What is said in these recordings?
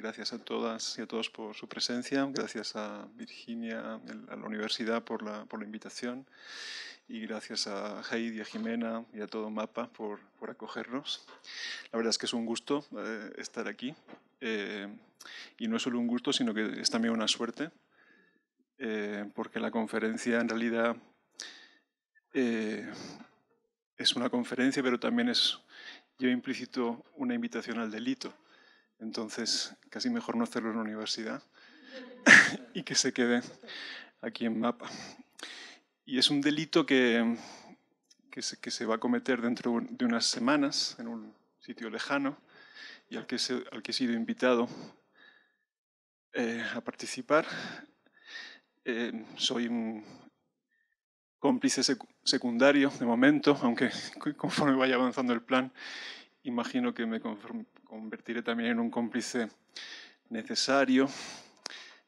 Gracias a todas y a todos por su presencia, gracias a Virginia, a la universidad por la, invitación y gracias a Heidi, a Jimena y a todo Mapa por, acogernos. La verdad es que es un gusto eh, estar aquí eh, y no es solo un gusto, sino que es también una suerte eh, porque la conferencia en realidad es una conferencia, pero también es, lleva implícito una invitación al delito entonces, casi mejor no hacerlo en la universidad y que se quede aquí en mapa. Y es un delito que, se, va a cometer dentro de unas semanas en un sitio lejano y al que, he sido invitado eh, a participar. Eh, soy cómplice secundario de momento, aunque conforme vaya avanzando el plan imagino que me convertiré también en un cómplice necesario.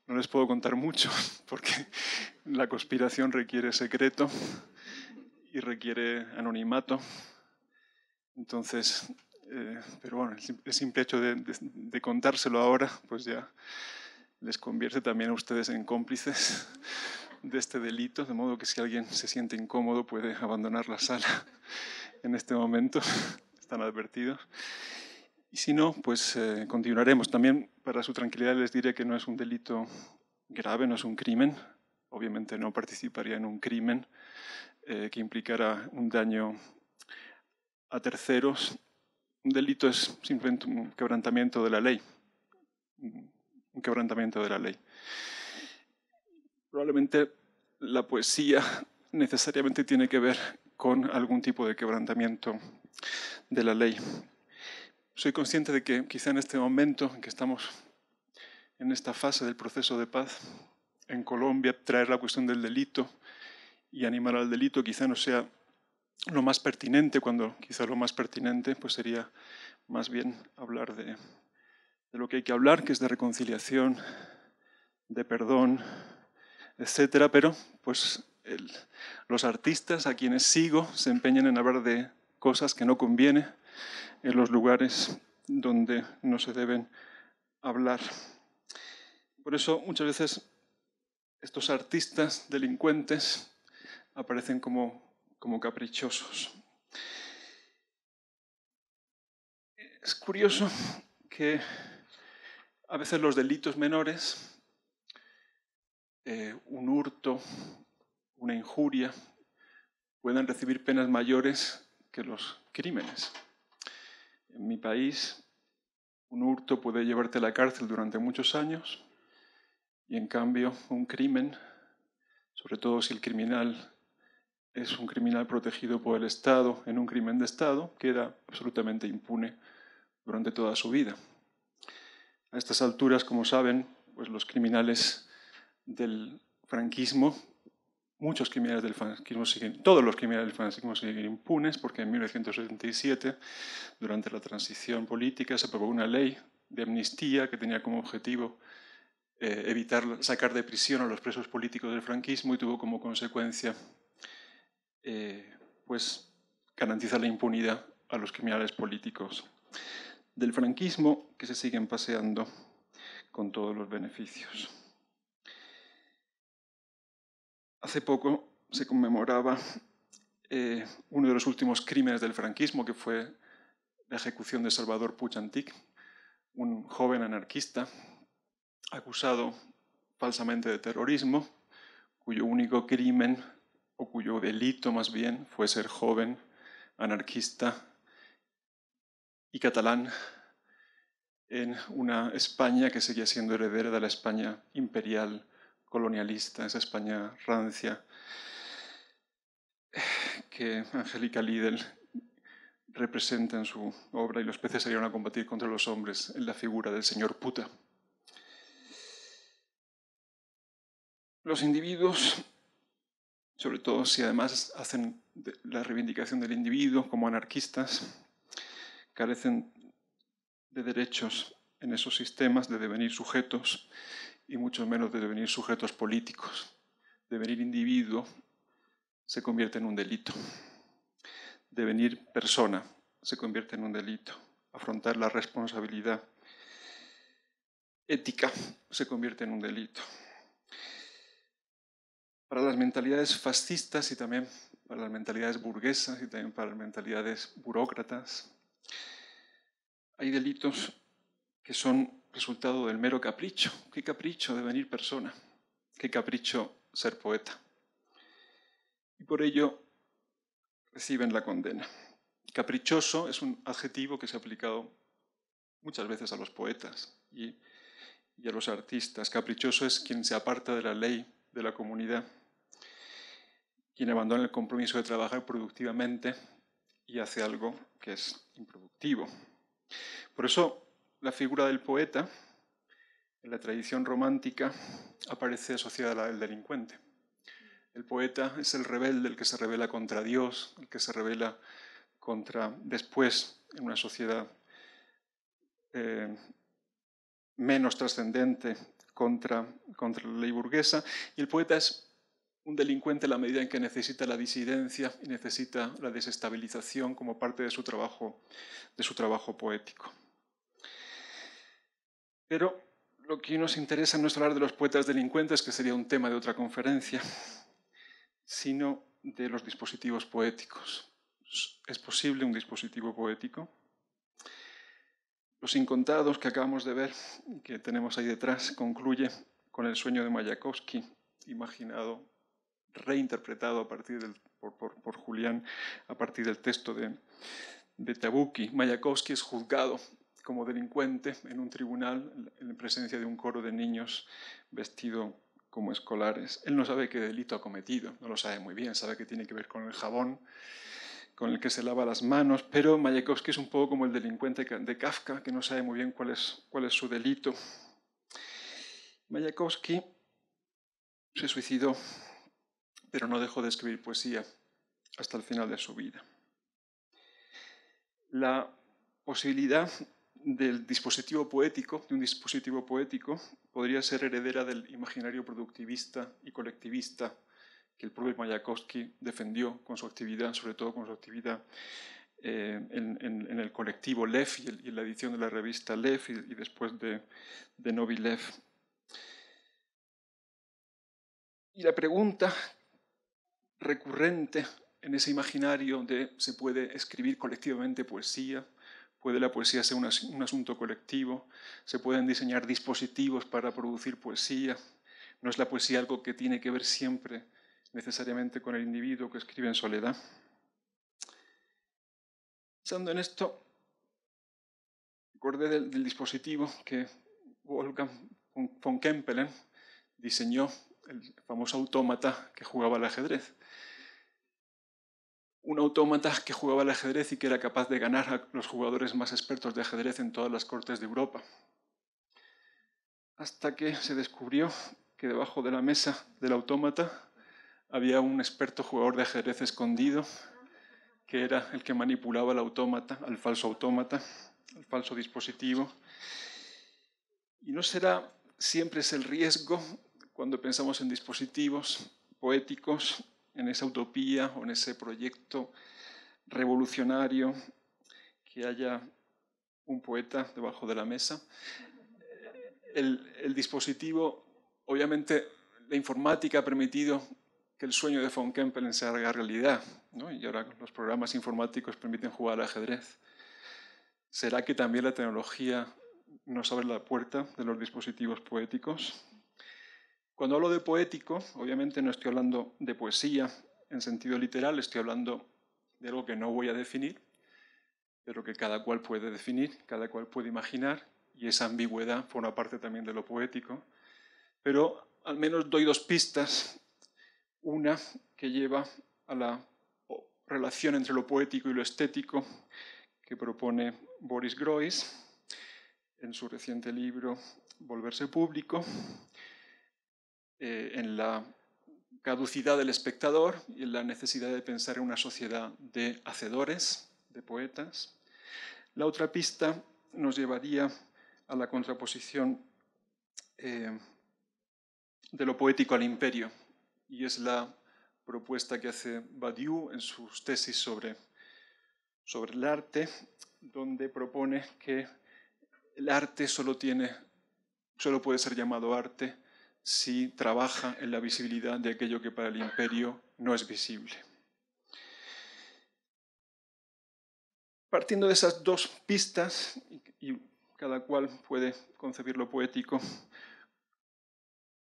No les puedo contar mucho porque la conspiración requiere secreto y requiere anonimato. Entonces, eh, pero bueno, el simple hecho de, contárselo ahora, pues ya les convierte también a ustedes en cómplices de este delito, de modo que si alguien se siente incómodo puede abandonar la sala en este momento están advertidos. Y si no, pues eh, continuaremos. También para su tranquilidad les diré que no es un delito grave, no es un crimen. Obviamente no participaría en un crimen eh, que implicara un daño a terceros. Un delito es simplemente un quebrantamiento de la ley. Un quebrantamiento de la ley. Probablemente la poesía necesariamente tiene que ver con algún tipo de quebrantamiento de la ley. Soy consciente de que quizá en este momento en que estamos en esta fase del proceso de paz en Colombia, traer la cuestión del delito y animar al delito quizá no sea lo más pertinente, cuando quizá lo más pertinente pues sería más bien hablar de, de lo que hay que hablar, que es de reconciliación, de perdón, etcétera, pero pues los artistas a quienes sigo se empeñan en hablar de cosas que no conviene en los lugares donde no se deben hablar. Por eso muchas veces estos artistas delincuentes aparecen como, caprichosos. Es curioso que a veces los delitos menores, eh, un hurto, una injuria, puedan recibir penas mayores que los crímenes. En mi país, un hurto puede llevarte a la cárcel durante muchos años y en cambio un crimen, sobre todo si el criminal es un criminal protegido por el Estado en un crimen de Estado, queda absolutamente impune durante toda su vida. A estas alturas, como saben, pues los criminales del franquismo Muchos criminales del franquismo siguen, todos los criminales del franquismo siguen impunes porque en 1977, durante la transición política, se aprobó una ley de amnistía que tenía como objetivo eh, evitar sacar de prisión a los presos políticos del franquismo y tuvo como consecuencia eh, pues, garantizar la impunidad a los criminales políticos del franquismo que se siguen paseando con todos los beneficios. Hace poco se conmemoraba eh, uno de los últimos crímenes del franquismo, que fue la ejecución de Salvador Puchantic, un joven anarquista acusado falsamente de terrorismo, cuyo único crimen o cuyo delito más bien fue ser joven, anarquista y catalán en una España que seguía siendo heredera de la España imperial colonialista, esa España rancia que Angélica Lidl representa en su obra y los peces salieron a combatir contra los hombres en la figura del señor puta. Los individuos, sobre todo si además hacen la reivindicación del individuo como anarquistas, carecen de derechos en esos sistemas de devenir sujetos y mucho menos de devenir sujetos políticos. Devenir individuo se convierte en un delito. Devenir persona se convierte en un delito. Afrontar la responsabilidad ética se convierte en un delito. Para las mentalidades fascistas y también para las mentalidades burguesas y también para las mentalidades burócratas, hay delitos que son resultado del mero capricho. Qué capricho devenir persona, qué capricho ser poeta. Y por ello reciben la condena. Caprichoso es un adjetivo que se ha aplicado muchas veces a los poetas y, a los artistas. Caprichoso es quien se aparta de la ley, de la comunidad, quien abandona el compromiso de trabajar productivamente y hace algo que es improductivo. Por eso la figura del poeta, en la tradición romántica, aparece asociada a la del delincuente. El poeta es el rebelde, el que se revela contra Dios, el que se revela contra después en una sociedad eh, menos trascendente contra, la ley burguesa. Y el poeta es un delincuente en la medida en que necesita la disidencia y necesita la desestabilización como parte de su trabajo, de su trabajo poético. Pero lo que nos interesa no es hablar de los poetas delincuentes, que sería un tema de otra conferencia, sino de los dispositivos poéticos. ¿Es posible un dispositivo poético? Los incontados que acabamos de ver que tenemos ahí detrás concluye con el sueño de Mayakovsky, imaginado, reinterpretado a partir por, Julián a partir del texto de, de Tabuki. Mayakovsky es juzgado como delincuente en un tribunal en presencia de un coro de niños vestido como escolares. Él no sabe qué delito ha cometido, no lo sabe muy bien, sabe que tiene que ver con el jabón con el que se lava las manos, pero Mayakovsky es un poco como el delincuente de Kafka, que no sabe muy bien cuál es, cuál es su delito. Mayakovsky se suicidó, pero no dejó de escribir poesía hasta el final de su vida. La posibilidad del dispositivo poético, de un dispositivo poético, podría ser heredera del imaginario productivista y colectivista que el propio Mayakovsky defendió con su actividad, sobre todo con su actividad eh, en, el colectivo Lev y, en la edición de la revista Lev y, después de, de Novi Lev. Y la pregunta recurrente en ese imaginario de se puede escribir colectivamente poesía, puede la poesía ser un, asunto colectivo, se pueden diseñar dispositivos para producir poesía, no es la poesía algo que tiene que ver siempre necesariamente con el individuo que escribe en soledad. Pensando en esto, recordé del, del dispositivo que Wolfgang von Kempelen diseñó, el famoso autómata que jugaba al ajedrez un autómata que jugaba al ajedrez y que era capaz de ganar a los jugadores más expertos de ajedrez en todas las cortes de Europa. Hasta que se descubrió que debajo de la mesa del autómata había un experto jugador de ajedrez escondido, que era el que manipulaba al autómata, al falso autómata, al falso dispositivo. Y no será siempre es el riesgo cuando pensamos en dispositivos poéticos en esa utopía o en ese proyecto revolucionario que haya un poeta debajo de la mesa. El, dispositivo, obviamente la informática ha permitido que el sueño de von Kempelen se haga realidad, y ahora los programas informáticos permiten jugar al ajedrez. ¿Será que también la tecnología nos abre la puerta de los dispositivos poéticos? Cuando hablo de poético, obviamente no estoy hablando de poesía en sentido literal, estoy hablando de algo que no voy a definir, pero que cada cual puede definir, cada cual puede imaginar, y esa ambigüedad forma parte también de lo poético. Pero al menos doy dos pistas, una que lleva a la relación entre lo poético y lo estético que propone Boris Groys en su reciente libro Volverse Público, eh, en la caducidad del espectador y en la necesidad de pensar en una sociedad de hacedores, de poetas. La otra pista nos llevaría a la contraposición eh, de lo poético al imperio, y es la propuesta que hace Badiou en sus tesis sobre, sobre el arte, donde propone que el arte solo, tiene, solo puede ser llamado arte si trabaja en la visibilidad de aquello que para el imperio no es visible. Partiendo de esas dos pistas, y cada cual puede concebir lo poético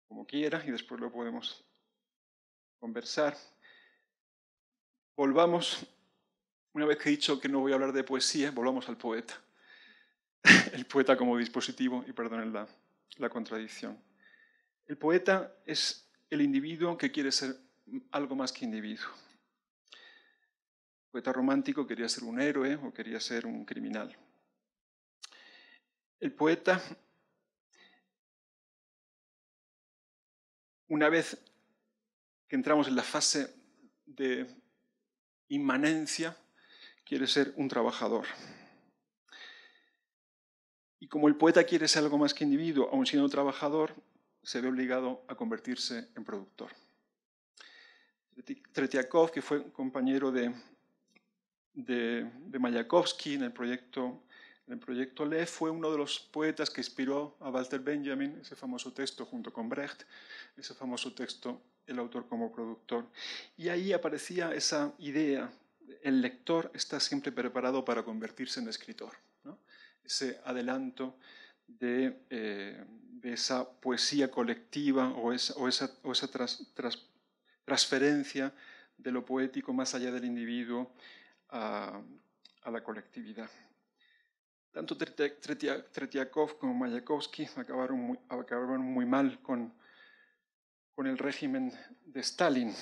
como quiera y después lo podemos conversar, volvamos, una vez que he dicho que no voy a hablar de poesía, volvamos al poeta. El poeta como dispositivo, y perdonen la, la contradicción. El poeta es el individuo que quiere ser algo más que individuo. El poeta romántico quería ser un héroe o quería ser un criminal. El poeta, una vez que entramos en la fase de inmanencia, quiere ser un trabajador. Y como el poeta quiere ser algo más que individuo, aun siendo trabajador, se ve obligado a convertirse en productor. Tretiakov, que fue compañero de, de, Mayakovsky en el proyecto en el proyecto fue uno de los poetas que inspiró a Walter Benjamin, ese famoso texto junto con Brecht, ese famoso texto, el autor como productor. Y ahí aparecía esa idea, el lector está siempre preparado para convertirse en escritor, ese adelanto eh, de, esa poesía colectiva o esa, transferencia de lo poético más allá del individuo a, la colectividad. Tanto Tretiakov como Mayakovsky acabaron muy, mal con, el régimen de Stalin.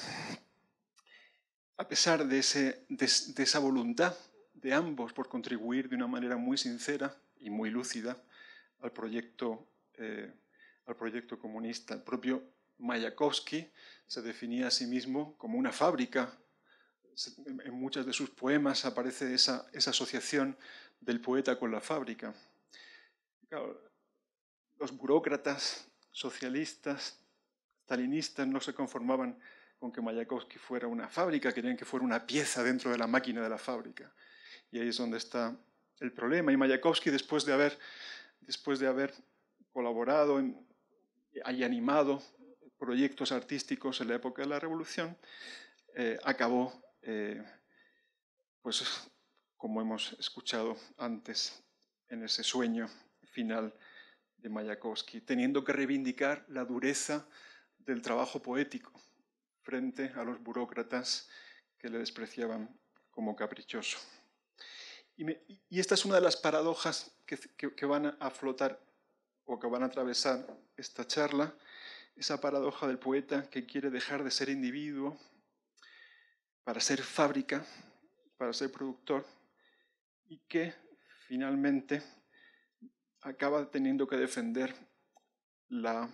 A pesar de, esa voluntad de ambos por contribuir de una manera muy sincera y muy lúcida al proyecto, eh, al proyecto comunista. El propio Mayakovsky se definía a sí mismo como una fábrica. En muchos de sus poemas aparece esa, esa asociación del poeta con la fábrica. los burócratas socialistas, stalinistas, no se conformaban con que Mayakovsky fuera una fábrica, querían que fuera una pieza dentro de la máquina de la fábrica. Y ahí es donde está el problema. Y Mayakovsky, después de haber después de haber colaborado y animado proyectos artísticos en la época de la Revolución, eh, acabó, eh, pues como hemos escuchado antes, en ese sueño final de Mayakovsky, teniendo que reivindicar la dureza del trabajo poético frente a los burócratas que le despreciaban como caprichoso. Y, esta es una de las paradojas que, van a flotar o que van a atravesar esta charla, esa paradoja del poeta que quiere dejar de ser individuo para ser fábrica, para ser productor, y que finalmente acaba teniendo que defender la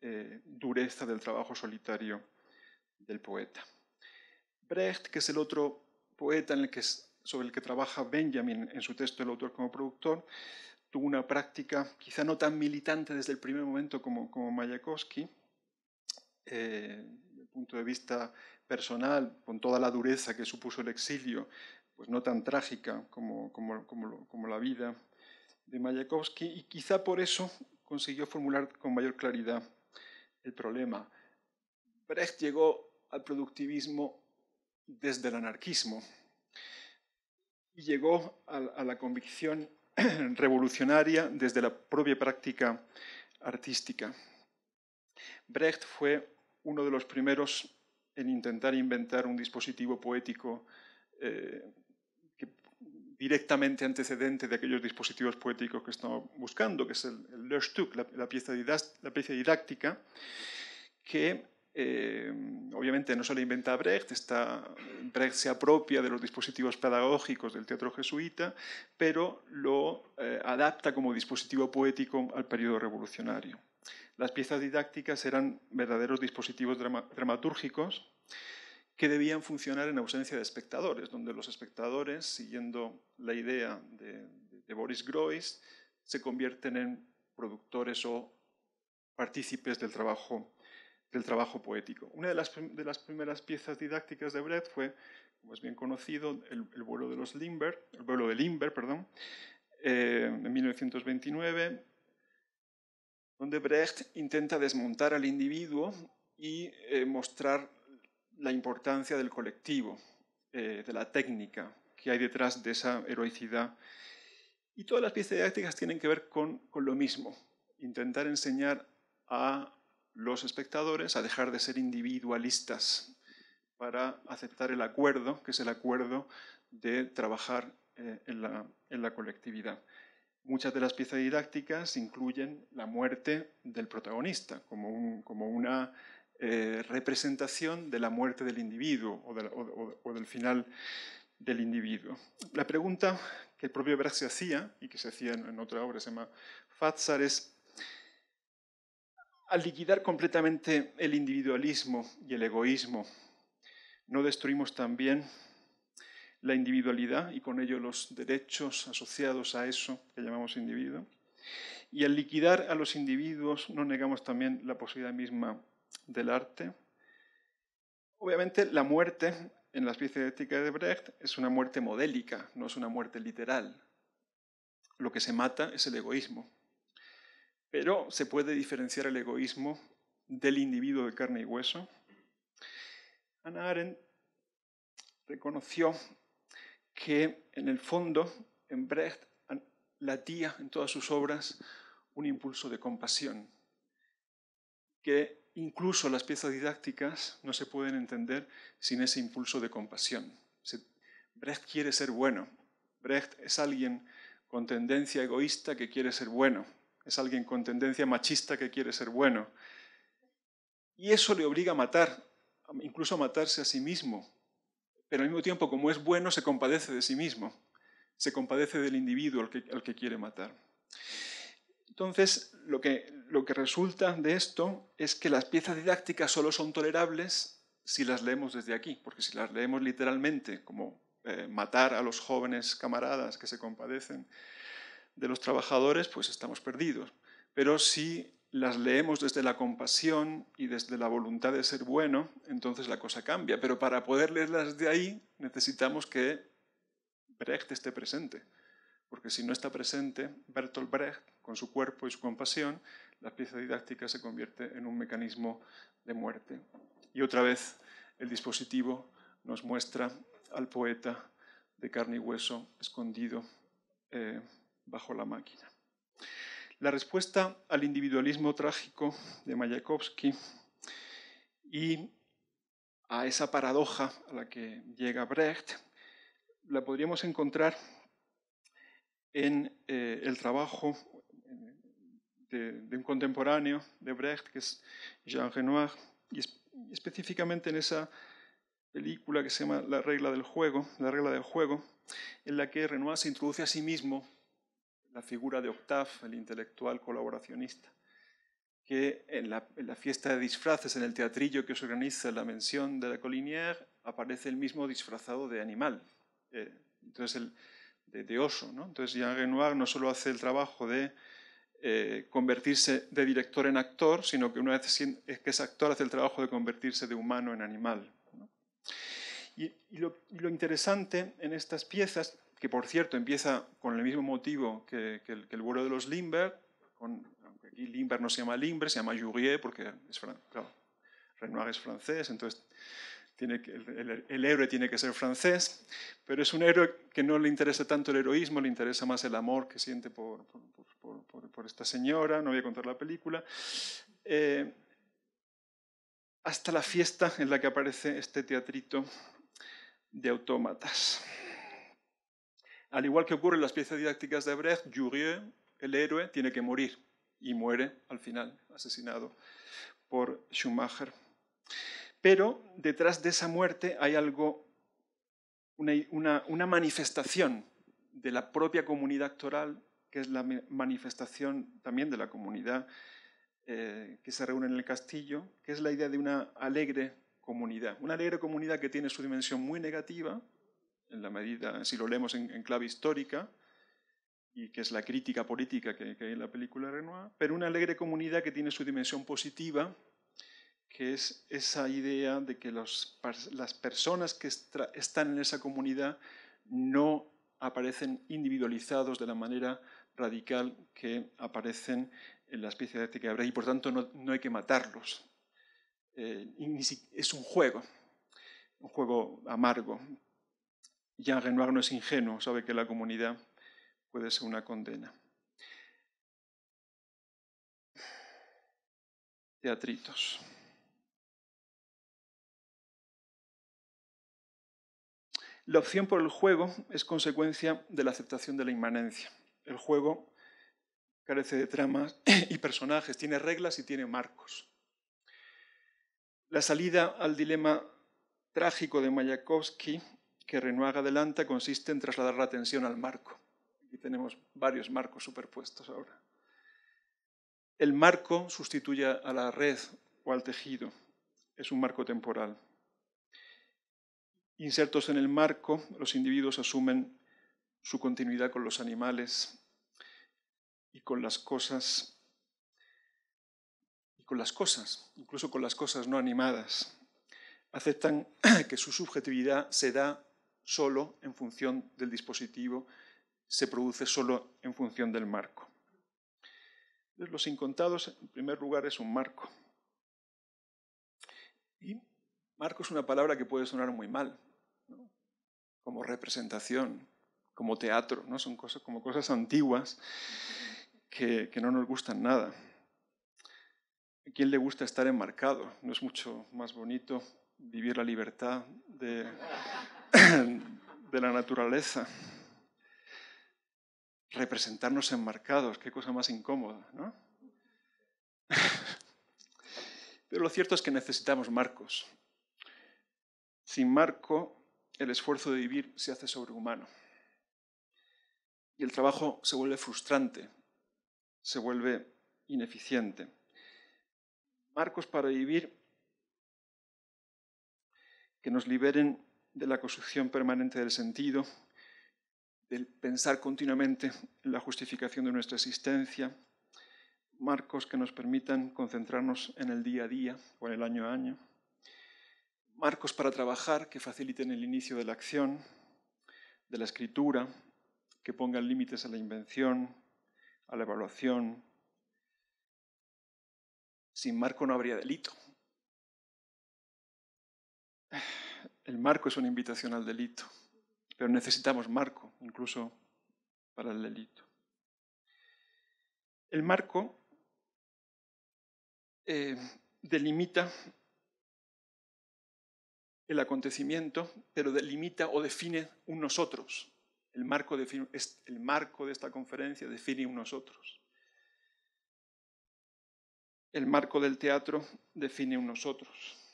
eh, dureza del trabajo solitario del poeta. Brecht, que es el otro poeta en el que sobre el que trabaja Benjamin en su texto El autor como productor, tuvo una práctica quizá no tan militante desde el primer momento como, como Mayakovsky, eh, desde el punto de vista personal, con toda la dureza que supuso el exilio, pues no tan trágica como, como la vida de Mayakovsky, y quizá por eso consiguió formular con mayor claridad el problema. Brecht llegó al productivismo desde el anarquismo, y llegó a, la convicción revolucionaria desde la propia práctica artística. Brecht fue uno de los primeros en intentar inventar un dispositivo poético eh, directamente antecedente de aquellos dispositivos poéticos que estamos buscando, que es el, el la pieza didáctica, que eh, obviamente no se le inventa Brecht, Brecht se apropia de los dispositivos pedagógicos del teatro jesuita, pero lo eh, adapta como dispositivo poético al periodo revolucionario. Las piezas didácticas eran verdaderos dispositivos dramatúrgicos que debían funcionar en ausencia de espectadores, donde los espectadores, siguiendo la idea de, de Boris Groys, se convierten en productores o partícipes del trabajo del trabajo poético. Una de las, primeras piezas didácticas de Brecht fue, como es bien conocido, el, vuelo de los Limber, el vuelo de Limber, perdón, eh, en 1929, donde Brecht intenta desmontar al individuo y eh, mostrar la importancia del colectivo, eh, de la técnica que hay detrás de esa heroicidad. Y todas las piezas didácticas tienen que ver con lo mismo, intentar enseñar a los espectadores a dejar de ser individualistas para aceptar el acuerdo, que es el acuerdo de trabajar eh, en, la, en la colectividad. Muchas de las piezas didácticas incluyen la muerte del protagonista como, un, como una eh, representación de la muerte del individuo o, del final del individuo. La pregunta que el propio Braz se hacía y que se hacía en, otra obra, se llama Fatsar, es al liquidar completamente el individualismo y el egoísmo, ¿no destruimos también la individualidad y con ello los derechos asociados a eso que llamamos individuo? Y al liquidar a los individuos, ¿no negamos también la posibilidad misma del arte? Obviamente la muerte en las piezas de ética de Brecht es una muerte modélica, no es una muerte literal. Lo que se mata es el egoísmo. Pero se puede diferenciar el egoísmo del individuo de carne y hueso. Ana Arendt reconoció que en el fondo en Brecht latía en todas sus obras un impulso de compasión, que incluso las piezas didácticas no se pueden entender sin ese impulso de compasión. Brecht quiere ser bueno, Brecht es alguien con tendencia egoísta que quiere ser bueno, es alguien con tendencia machista que quiere ser bueno. Y eso le obliga a matar, incluso a matarse a sí mismo. Pero al mismo tiempo, como es bueno, se compadece de sí mismo, se compadece del individuo al que, quiere matar. Entonces, lo que, lo que resulta de esto es que las piezas didácticas solo son tolerables si las leemos desde aquí, porque si las leemos literalmente, como eh, matar a los jóvenes camaradas que se compadecen, de los trabajadores, pues estamos perdidos. Pero si las leemos desde la compasión y desde la voluntad de ser bueno, entonces la cosa cambia. Pero para poder leerlas de ahí necesitamos que Brecht esté presente. Porque si no está presente, Bertolt Brecht, con su cuerpo y su compasión, la pieza didáctica se convierte en un mecanismo de muerte. Y otra vez el dispositivo nos muestra al poeta de carne y hueso escondido eh, bajo la máquina. La respuesta al individualismo trágico de Mayakovsky y a esa paradoja a la que llega Brecht la podríamos encontrar en eh, el trabajo de, un contemporáneo de Brecht, que es Jean Renoir, y específicamente en esa película que se llama La regla del juego, la regla del juego, en la que Renoir se introduce a sí mismo la figura de Octave, el intelectual colaboracionista, que en la, fiesta de disfraces, en el teatrillo que se organiza la mención de la Colinière, aparece el mismo disfrazado de animal, eh, entonces el, de, oso. Entonces Jean Renoir no solo hace el trabajo de eh, convertirse de director en actor, sino que una vez que es actor hace el trabajo de convertirse de humano en animal. y lo interesante en estas piezas que por cierto empieza con el mismo motivo que, el, vuelo de los Limber, con, aquí Limber no se llama Limber, se llama Jurier porque Renoir es francés, entonces el, héroe tiene que ser francés, pero es un héroe que no le interesa tanto el heroísmo, le interesa más el amor que siente por, esta señora, no voy a contar la película, eh, hasta la fiesta en la que aparece este teatrito de autómatas. Al igual que ocurre en las piezas didácticas de Brecht, Jurieu, el héroe, tiene que morir y muere al final, asesinado por Schumacher. Pero detrás de esa muerte hay algo, una, manifestación de la propia comunidad actoral, que es la manifestación también de la comunidad eh, que se reúne en el castillo, que es la idea de una alegre comunidad. Una alegre comunidad que tiene su dimensión muy negativa, en la medida, si lo leemos en, clave histórica, y que es la crítica política que, hay en la película Renoir, pero una alegre comunidad que tiene su dimensión positiva, que es esa idea de que los, las personas que están en esa comunidad no aparecen individualizados de la manera radical que aparecen en la especie de que habrá y por tanto no, hay que matarlos. Eh, es un juego, un juego amargo, Jean Renoir no es ingenuo, sabe que la comunidad puede ser una condena. Teatritos. La opción por el juego es consecuencia de la aceptación de la inmanencia. El juego carece de tramas y personajes, tiene reglas y tiene marcos. La salida al dilema trágico de Mayakovsky que Renoir adelanta consiste en trasladar la atención al marco. Aquí tenemos varios marcos superpuestos ahora. El marco sustituye a la red o al tejido. Es un marco temporal. Insertos en el marco, los individuos asumen su continuidad con los animales y con las cosas, y con las cosas, incluso con las cosas no animadas. Aceptan que su subjetividad se da solo en función del dispositivo, se produce solo en función del marco. Los incontados, en primer lugar, es un marco. Y marco es una palabra que puede sonar muy mal, como representación, como teatro, ¿no? son cosas, como cosas antiguas que, que no nos gustan nada. ¿A quién le gusta estar enmarcado? ¿No es mucho más bonito vivir la libertad de de la naturaleza. Representarnos enmarcados, qué cosa más incómoda, ¿no? Pero lo cierto es que necesitamos marcos. Sin marco, el esfuerzo de vivir se hace sobrehumano. Y el trabajo se vuelve frustrante, se vuelve ineficiente. Marcos para vivir que nos liberen de la construcción permanente del sentido, del pensar continuamente en la justificación de nuestra existencia, marcos que nos permitan concentrarnos en el día a día o en el año a año, marcos para trabajar que faciliten el inicio de la acción, de la escritura, que pongan límites a la invención, a la evaluación. Sin marco no habría delito el marco es una invitación al delito, pero necesitamos marco incluso para el delito. El marco eh, delimita el acontecimiento, pero delimita o define un nosotros. El marco, el marco de esta conferencia define un nosotros. El marco del teatro define un nosotros.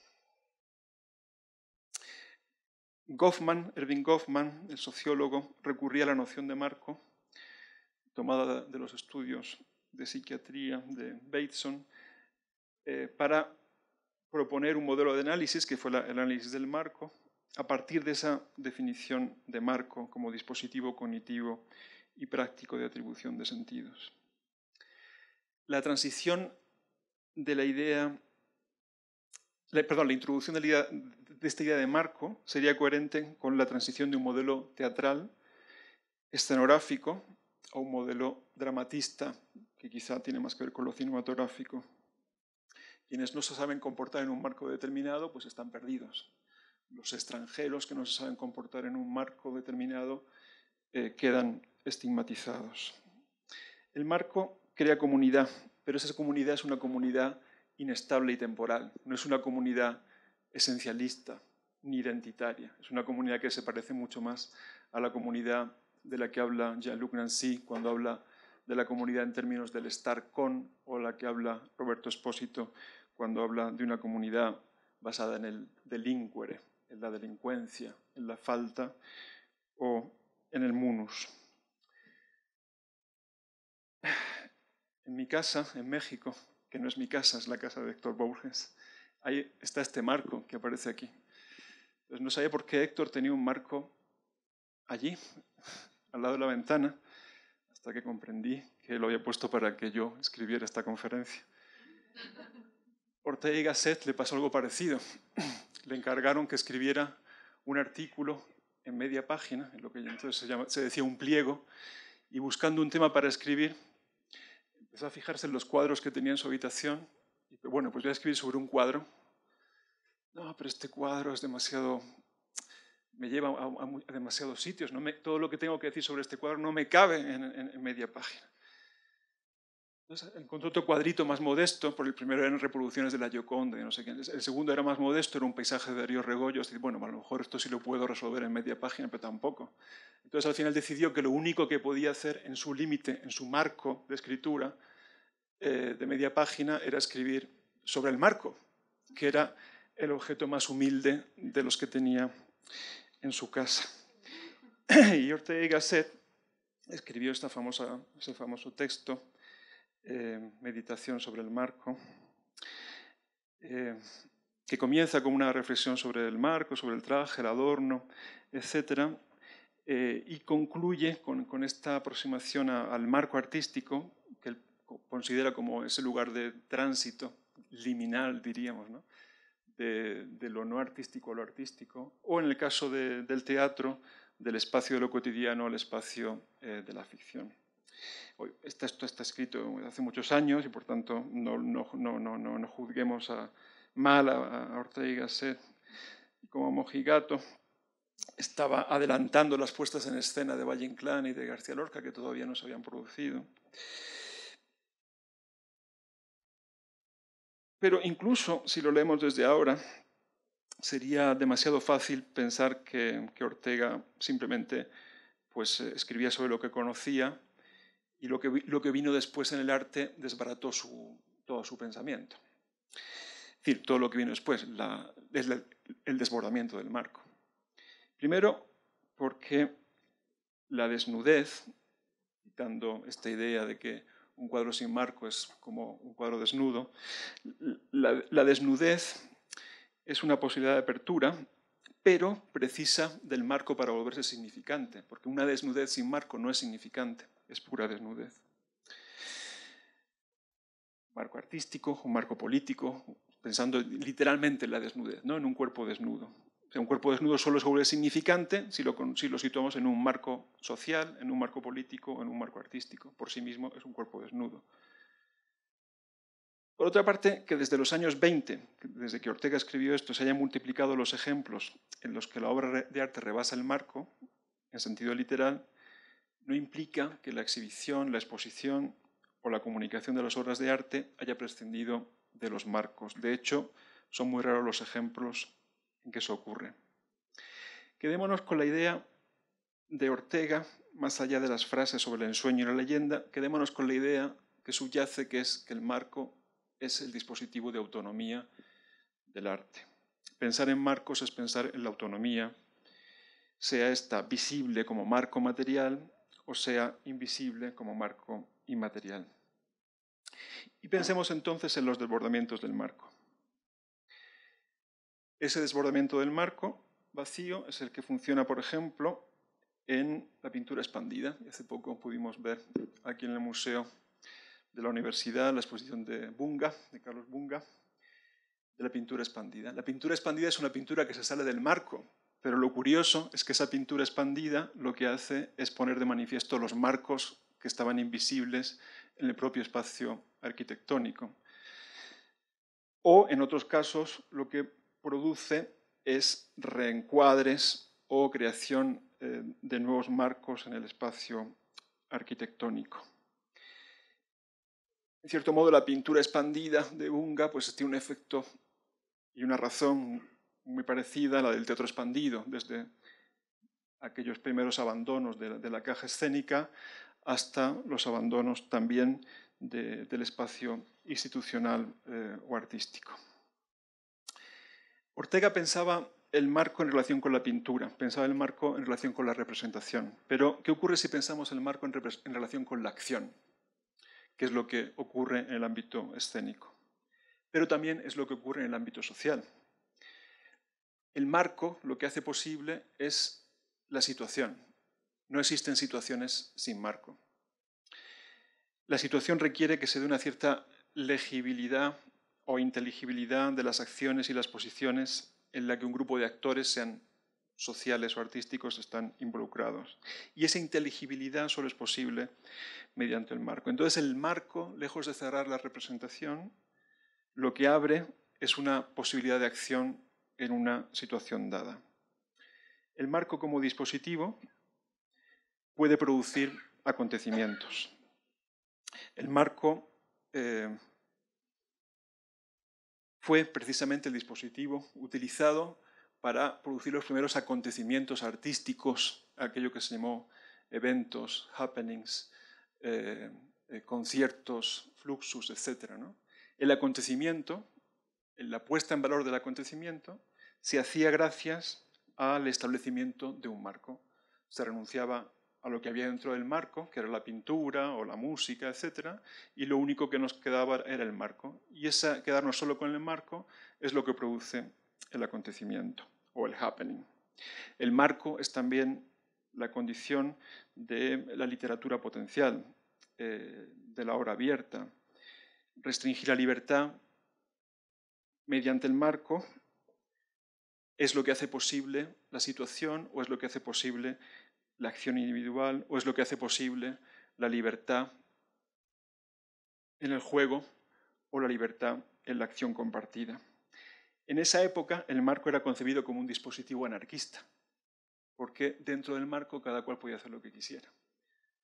Goffman, Erving Goffman, el sociólogo, recurría a la noción de marco, tomada de los estudios de psiquiatría de Bateson, eh, para proponer un modelo de análisis, que fue el análisis del marco, a partir de esa definición de marco como dispositivo cognitivo y práctico de atribución de sentidos. La transición de la idea, perdón, la introducción de la idea, esta idea de marco sería coherente con la transición de un modelo teatral, escenográfico, a un modelo dramatista, que quizá tiene más que ver con lo cinematográfico. Quienes no se saben comportar en un marco determinado, pues están perdidos. Los extranjeros que no se saben comportar en un marco determinado eh, quedan estigmatizados. El marco crea comunidad, pero esa comunidad es una comunidad inestable y temporal, no es una comunidad esencialista ni identitaria. Es una comunidad que se parece mucho más a la comunidad de la que habla Jean-Luc Nancy cuando habla de la comunidad en términos del estar con o la que habla Roberto Espósito cuando habla de una comunidad basada en el delinquere, en la delincuencia, en la falta o en el munus. En mi casa, en México, que no es mi casa, es la casa de Héctor Borges, ahí está este marco que aparece aquí. Pues no sabía por qué Héctor tenía un marco allí, al lado de la ventana, hasta que comprendí que lo había puesto para que yo escribiera esta conferencia. Ortega y Gasset le pasó algo parecido. Le encargaron que escribiera un artículo en media página, en lo que entonces se decía un pliego, y buscando un tema para escribir, empezó a fijarse en los cuadros que tenía en su habitación bueno, pues voy a escribir sobre un cuadro. No, pero este cuadro es demasiado, me lleva a, demasiados sitios. todo lo que tengo que decir sobre este cuadro no me cabe en, media página. Entonces encontró otro cuadrito más modesto, porque el primero eran reproducciones de la Gioconda, y no sé qué. El segundo era más modesto, era un paisaje de río regollos, Decir, bueno, a lo mejor esto sí lo puedo resolver en media página, pero tampoco. Entonces al final decidió que lo único que podía hacer en su límite, en su marco de escritura, eh, de media página era escribir sobre el marco, que era el objeto más humilde de los que tenía en su casa. y Ortega Set escribió esta ese famoso texto, eh, Meditación sobre el marco, eh, que comienza con una reflexión sobre el marco, sobre el traje, el adorno, etc., y concluye con, esta aproximación al marco artístico considera como ese lugar de tránsito liminal, diríamos, ¿no? de, lo no artístico a lo artístico, o en el caso del teatro, del espacio de lo cotidiano al espacio eh, de la ficción. Esto, esto, está escrito hace muchos años y por tanto no, no, no, no juzguemos a, mal a, Ortega y Gasset como mojigato. Estaba adelantando las puestas en escena de Valle Inclán y de García Lorca que todavía no se habían producido. Pero incluso si lo leemos desde ahora, sería demasiado fácil pensar que, Ortega simplemente pues, eh, escribía sobre lo que conocía y lo que, lo que vino después en el arte desbarató todo su pensamiento. Es decir, todo lo que vino después el desbordamiento del marco. Primero, porque la desnudez, quitando esta idea de que un cuadro sin marco es como un cuadro desnudo. La, desnudez es una posibilidad de apertura, pero precisa del marco para volverse significante, porque una desnudez sin marco no es significante, es pura desnudez. Marco artístico, un marco político, pensando literalmente en la desnudez, no en un cuerpo desnudo un cuerpo desnudo solo es significante si lo, si lo situamos en un marco social, en un marco político, en un marco artístico. Por sí mismo es un cuerpo desnudo. Por otra parte, que desde los años 20, desde que Ortega escribió esto, se hayan multiplicado los ejemplos en los que la obra de arte rebasa el marco, en sentido literal, no implica que la exhibición, la exposición o la comunicación de las obras de arte haya prescindido de los marcos. De hecho, son muy raros los ejemplos en que eso ocurre. Quedémonos con la idea de Ortega, más allá de las frases sobre el ensueño y la leyenda, quedémonos con la idea que subyace, que es que el marco es el dispositivo de autonomía del arte. Pensar en marcos es pensar en la autonomía, sea esta visible como marco material o sea invisible como marco inmaterial. Y pensemos entonces en los desbordamientos del marco. Ese desbordamiento del marco vacío es el que funciona, por ejemplo, en la pintura expandida. Hace poco pudimos ver aquí en el Museo de la Universidad la exposición de Bunga, de Carlos Bunga, de la pintura expandida. La pintura expandida es una pintura que se sale del marco, pero lo curioso es que esa pintura expandida lo que hace es poner de manifiesto los marcos que estaban invisibles en el propio espacio arquitectónico. O en otros casos lo que produce es reencuadres o creación eh, de nuevos marcos en el espacio arquitectónico. En cierto modo, la pintura expandida de Unga pues, tiene un efecto y una razón muy parecida a la del teatro expandido, desde aquellos primeros abandonos de la, caja escénica hasta los abandonos también del espacio institucional eh, o artístico. Ortega pensaba el marco en relación con la pintura, pensaba el marco en relación con la representación. Pero, ¿qué ocurre si pensamos el marco en, relación con la acción? Que es lo que ocurre en el ámbito escénico. Pero también es lo que ocurre en el ámbito social. El marco lo que hace posible es la situación. No existen situaciones sin marco. La situación requiere que se dé una cierta legibilidad o inteligibilidad de las acciones y las posiciones en la que un grupo de actores, sean sociales o artísticos, están involucrados. Y esa inteligibilidad solo es posible mediante el marco. Entonces el marco, lejos de cerrar la representación, lo que abre es una posibilidad de acción en una situación dada. El marco como dispositivo puede producir acontecimientos. El marco eh, fue precisamente el dispositivo utilizado para producir los primeros acontecimientos artísticos, aquello que se llamó eventos, happenings, eh, eh, conciertos, fluxus, etc. El acontecimiento, la puesta en valor del acontecimiento, se hacía gracias al establecimiento de un marco. Se renunciaba a lo que había dentro del marco, que era la pintura o la música, etc. Y lo único que nos quedaba era el marco. Y esa, quedarnos solo con el marco es lo que produce el acontecimiento o el happening. El marco es también la condición de la literatura potencial, eh, de la obra abierta. Restringir la libertad mediante el marco es lo que hace posible la situación o es lo que hace posible la acción individual o es lo que hace posible la libertad en el juego o la libertad en la acción compartida. En esa época el marco era concebido como un dispositivo anarquista, porque dentro del marco cada cual podía hacer lo que quisiera.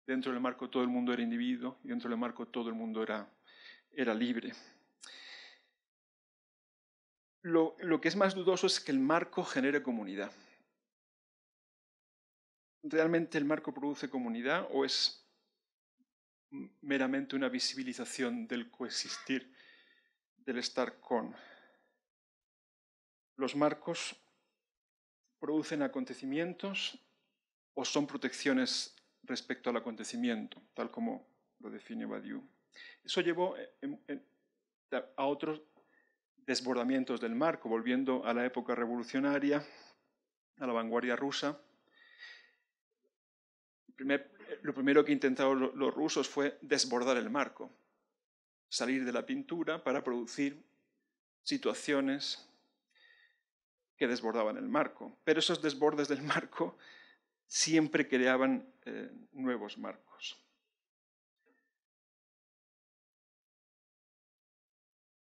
Dentro del marco todo el mundo era individuo y dentro del marco todo el mundo era, era libre. Lo, lo que es más dudoso es que el marco genere comunidad. ¿realmente el marco produce comunidad o es meramente una visibilización del coexistir, del estar con? Los marcos producen acontecimientos o son protecciones respecto al acontecimiento, tal como lo define Badiou. Eso llevó eh, a otros desbordamientos del marco, volviendo a la época revolucionaria, a la vanguardia rusa, lo primero que intentaron los, rusos fue desbordar el marco, salir de la pintura para producir situaciones que desbordaban el marco. Pero esos desbordes del marco siempre creaban eh, nuevos marcos.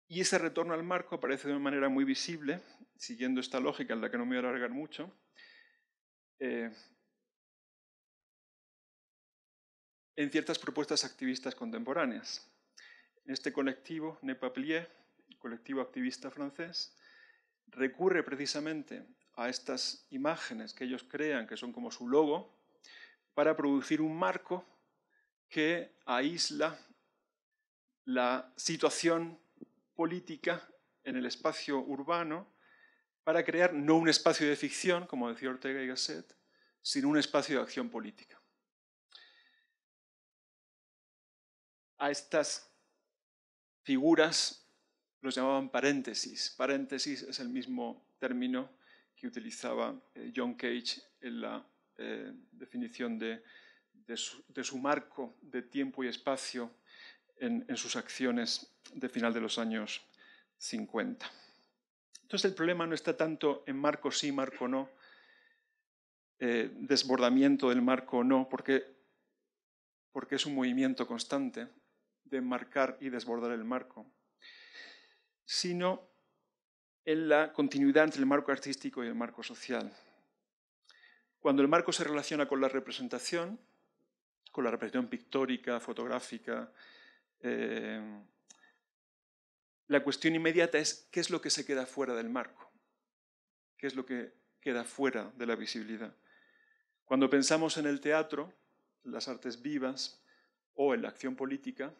Y ese retorno al marco aparece de una manera muy visible, siguiendo esta lógica en la que no me voy a alargar mucho, eh, en ciertas propuestas activistas contemporáneas. Este colectivo, Nepaplier, colectivo activista francés, recurre precisamente a estas imágenes que ellos crean que son como su logo para producir un marco que aísla la situación política en el espacio urbano para crear no un espacio de ficción, como decía Ortega y Gasset, sino un espacio de acción política. a estas figuras los llamaban paréntesis. Paréntesis es el mismo término que utilizaba eh, John Cage en la eh, definición de, su, marco de tiempo y espacio en, sus acciones de final de los años 50. Entonces el problema no está tanto en marco sí, marco no, eh, desbordamiento del marco no, porque es un movimiento constante de marcar y desbordar el marco, sino en la continuidad entre el marco artístico y el marco social. Cuando el marco se relaciona con la representación, con la representación pictórica, fotográfica, eh, la cuestión inmediata es qué es lo que se queda fuera del marco, qué es lo que queda fuera de la visibilidad. Cuando pensamos en el teatro, las artes vivas o en la acción política,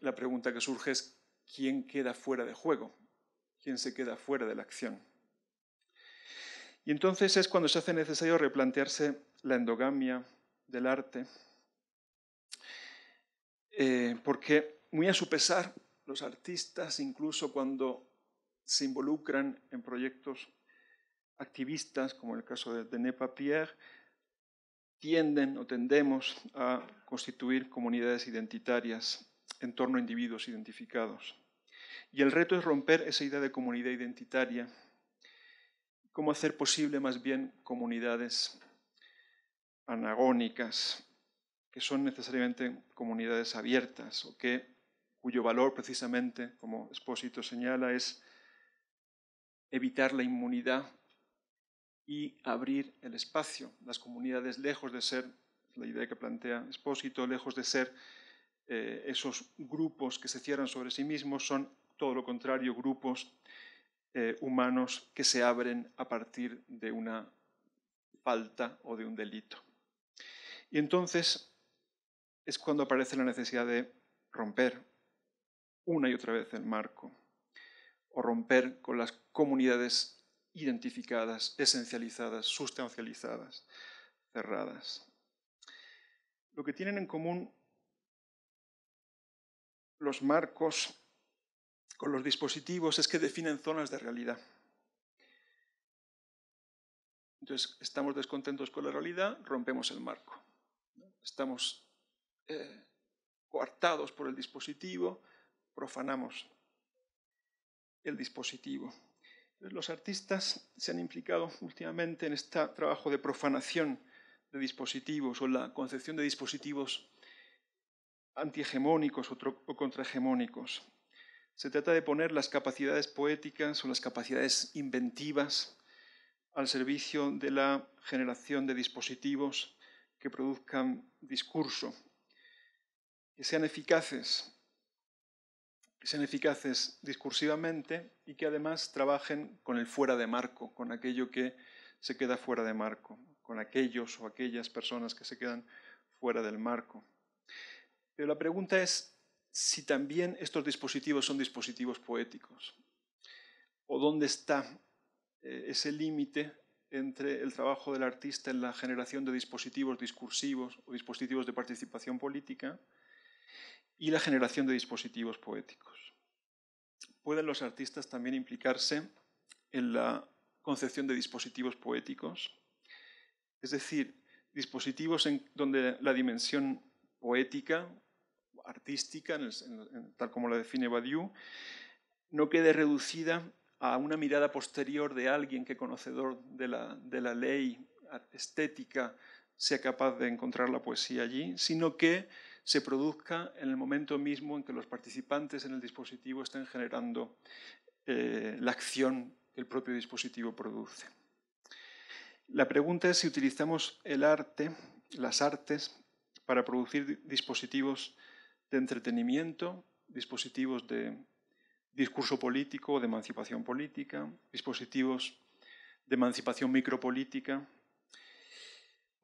la pregunta que surge es quién queda fuera de juego, quién se queda fuera de la acción. Y entonces es cuando se hace necesario replantearse la endogamia del arte, eh, porque muy a su pesar, los artistas, incluso cuando se involucran en proyectos activistas, como en el caso de, Denis papier tienden o tendemos a constituir comunidades identitarias en torno a individuos identificados. Y el reto es romper esa idea de comunidad identitaria, cómo hacer posible más bien comunidades anagónicas, que son necesariamente comunidades abiertas o que cuyo valor precisamente, como Espósito señala, es evitar la inmunidad y abrir el espacio. Las comunidades, lejos de ser, la idea que plantea Espósito, lejos de ser eh, esos grupos que se cierran sobre sí mismos, son todo lo contrario, grupos eh, humanos que se abren a partir de una falta o de un delito. Y entonces es cuando aparece la necesidad de romper una y otra vez el marco, o romper con las comunidades identificadas, esencializadas, sustancializadas, cerradas. Lo que tienen en común los marcos con los dispositivos es que definen zonas de realidad. Entonces, estamos descontentos con la realidad, rompemos el marco. Estamos eh, coartados por el dispositivo, profanamos el dispositivo. Los artistas se han implicado últimamente en este trabajo de profanación de dispositivos o la concepción de dispositivos antihegemónicos o contrahegemónicos. Se trata de poner las capacidades poéticas o las capacidades inventivas al servicio de la generación de dispositivos que produzcan discurso, que sean eficaces sean eficaces discursivamente y que además trabajen con el fuera de marco, con aquello que se queda fuera de marco, con aquellos o aquellas personas que se quedan fuera del marco. Pero la pregunta es si también estos dispositivos son dispositivos poéticos, o dónde está eh, ese límite entre el trabajo del artista en la generación de dispositivos discursivos o dispositivos de participación política y la generación de dispositivos poéticos. Pueden los artistas también implicarse en la concepción de dispositivos poéticos, es decir, dispositivos en donde la dimensión poética, artística, tal como la define Badiou, no quede reducida a una mirada posterior de alguien que conocedor de la ley estética sea capaz de encontrar la poesía allí, sino que se produzca en el momento mismo en que los participantes en el dispositivo estén generando eh, la acción que el propio dispositivo produce. La pregunta es si utilizamos el arte, las artes, para producir dispositivos de entretenimiento, dispositivos de discurso político o de emancipación política, dispositivos de emancipación micropolítica,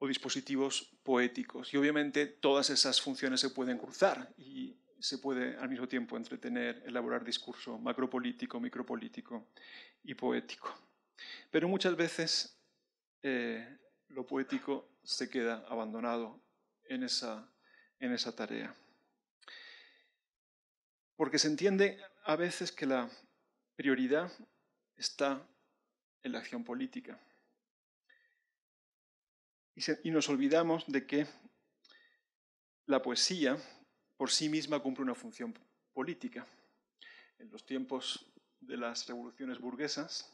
o dispositivos poéticos. Y obviamente todas esas funciones se pueden cruzar y se puede al mismo tiempo entretener, elaborar discurso macropolítico, micropolítico y poético. Pero muchas veces eh, lo poético se queda abandonado en esa tarea. Porque se entiende a veces que la prioridad está en la acción política. Y, nos olvidamos de que la poesía por sí misma cumple una función política. En los tiempos de las revoluciones burguesas,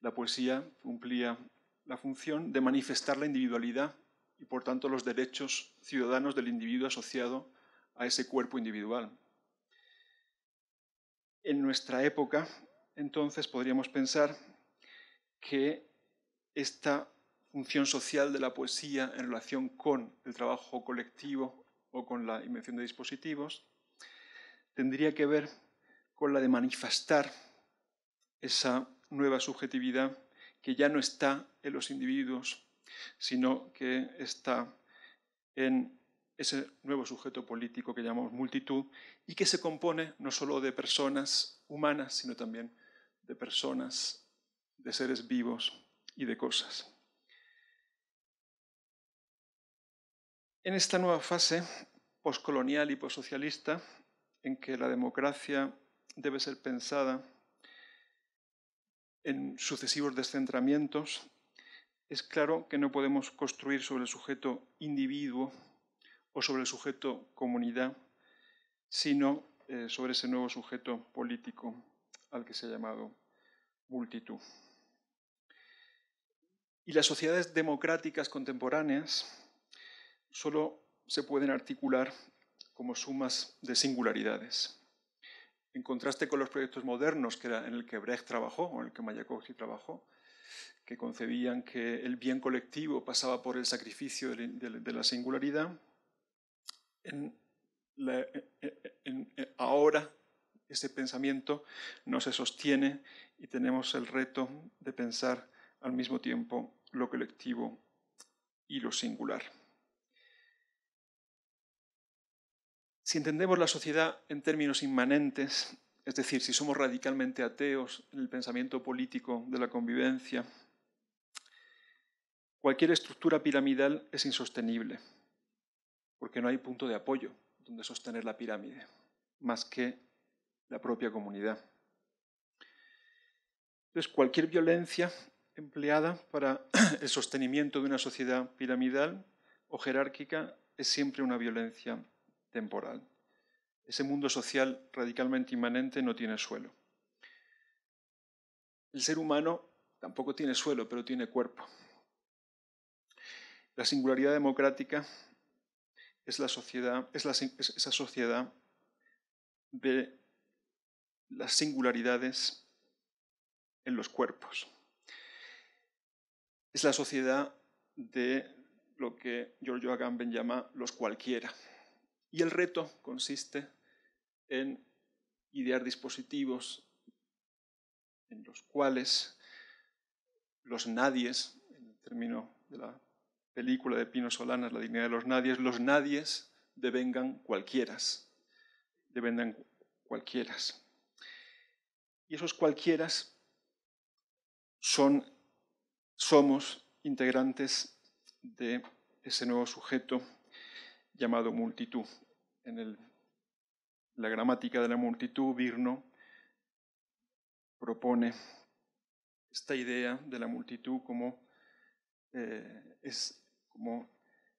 la poesía cumplía la función de manifestar la individualidad y por tanto los derechos ciudadanos del individuo asociado a ese cuerpo individual. En nuestra época, entonces, podríamos pensar que esta función social de la poesía en relación con el trabajo colectivo o con la invención de dispositivos, tendría que ver con la de manifestar esa nueva subjetividad que ya no está en los individuos, sino que está en ese nuevo sujeto político que llamamos multitud y que se compone no solo de personas humanas, sino también de personas, de seres vivos y de cosas. En esta nueva fase poscolonial y possocialista, en que la democracia debe ser pensada en sucesivos descentramientos, es claro que no podemos construir sobre el sujeto individuo o sobre el sujeto comunidad, sino eh, sobre ese nuevo sujeto político al que se ha llamado multitud. Y las sociedades democráticas contemporáneas solo se pueden articular como sumas de singularidades. En contraste con los proyectos modernos en el que Brecht trabajó, o en el que Mayakovsky trabajó, que concebían que el bien colectivo pasaba por el sacrificio de la singularidad, ahora ese pensamiento no se sostiene y tenemos el reto de pensar al mismo tiempo lo colectivo y lo singular. Si entendemos la sociedad en términos inmanentes, es decir, si somos radicalmente ateos en el pensamiento político de la convivencia, cualquier estructura piramidal es insostenible, porque no hay punto de apoyo donde sostener la pirámide, más que la propia comunidad. Entonces, cualquier violencia empleada para el sostenimiento de una sociedad piramidal o jerárquica es siempre una violencia temporal. Ese mundo social radicalmente inmanente no tiene suelo. El ser humano tampoco tiene suelo, pero tiene cuerpo. La singularidad democrática es, la sociedad, es, esa sociedad de las singularidades en los cuerpos. Es la sociedad de lo que Giorgio Agamben llama los cualquiera. Y el reto consiste en idear dispositivos en los cuales los nadies, en el término de la película de Pino Solanas, La dignidad de los nadies, los nadies devengan cualquieras, devengan cualquieras. Y esos cualquieras son, somos integrantes de ese nuevo sujeto llamado multitud. En la gramática de la multitud, Virno propone esta idea de la multitud como, eh, es, como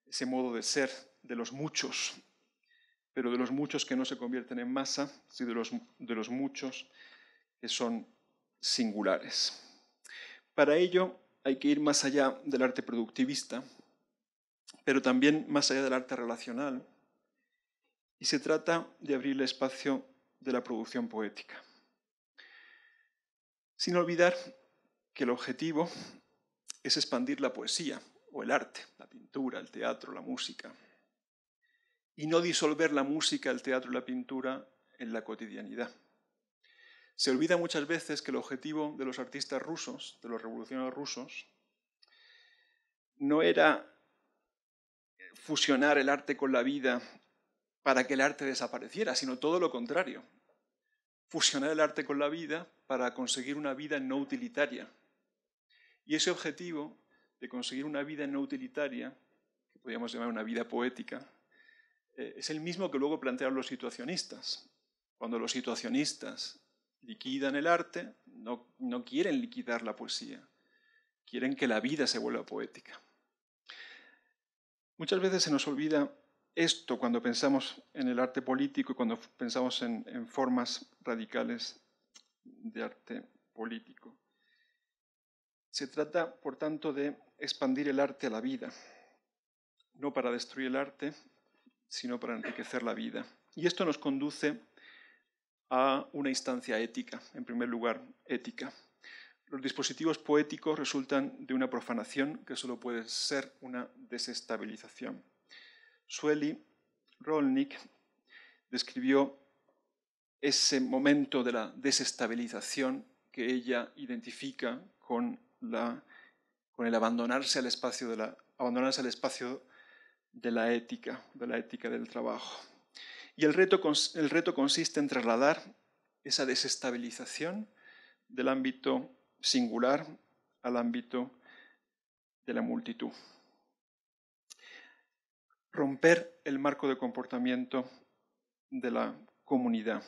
ese modo de ser de los muchos, pero de los muchos que no se convierten en masa, sino de los muchos que son singulares. Para ello hay que ir más allá del arte productivista, pero también más allá del arte relacional. Y se trata de abrir el espacio de la producción poética. Sin olvidar que el objetivo es expandir la poesía o el arte, la pintura, el teatro, la música, y no disolver la música, el teatro y la pintura en la cotidianidad. Se olvida muchas veces que el objetivo de los artistas rusos, de los revolucionarios rusos, no era fusionar el arte con la vida para que el arte desapareciera, sino todo lo contrario. Fusionar el arte con la vida para conseguir una vida no utilitaria. Y ese objetivo de conseguir una vida no utilitaria, que podríamos llamar una vida poética, eh, es el mismo que luego plantearon los situacionistas. Cuando los situacionistas liquidan el arte, no, no quieren liquidar la poesía, quieren que la vida se vuelva poética. Muchas veces se nos olvida esto cuando pensamos en el arte político y cuando pensamos en, en formas radicales de arte político. Se trata, por tanto, de expandir el arte a la vida, no para destruir el arte, sino para enriquecer la vida. Y esto nos conduce a una instancia ética, en primer lugar, ética, los dispositivos poéticos resultan de una profanación que solo puede ser una desestabilización. Sueli Rolnik describió ese momento de la desestabilización que ella identifica con, con el abandonarse al espacio de la, abandonarse al espacio de la ética, de la ética del trabajo. Y el reto, el reto consiste en trasladar esa desestabilización del ámbito singular al ámbito de la multitud. Romper el marco de comportamiento de la comunidad,